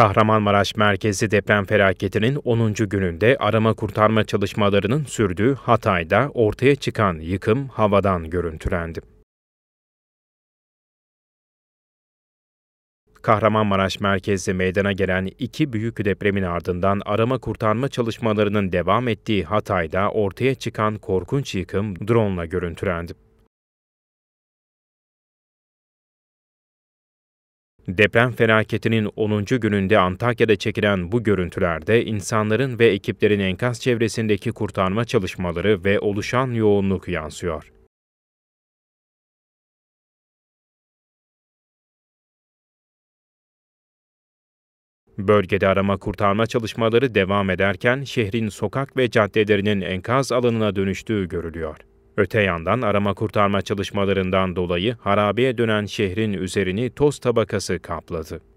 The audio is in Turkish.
Kahramanmaraş merkezi deprem felaketinin 10. gününde arama kurtarma çalışmalarının sürdüğü Hatay'da ortaya çıkan yıkım havadan görüntülendi. Kahramanmaraş merkezi meydana gelen iki büyük depremin ardından arama kurtarma çalışmalarının devam ettiği Hatay'da ortaya çıkan korkunç yıkım drone ile görüntülendi. Deprem felaketinin 10. gününde Antakya'da çekilen bu görüntülerde insanların ve ekiplerin enkaz çevresindeki kurtarma çalışmaları ve oluşan yoğunluk yansıyor. Bölgede arama kurtarma çalışmaları devam ederken şehrin sokak ve caddelerinin enkaz alanına dönüştüğü görülüyor. Öte yandan arama kurtarma çalışmalarından dolayı harabeye dönen şehrin üzerini toz tabakası kapladı.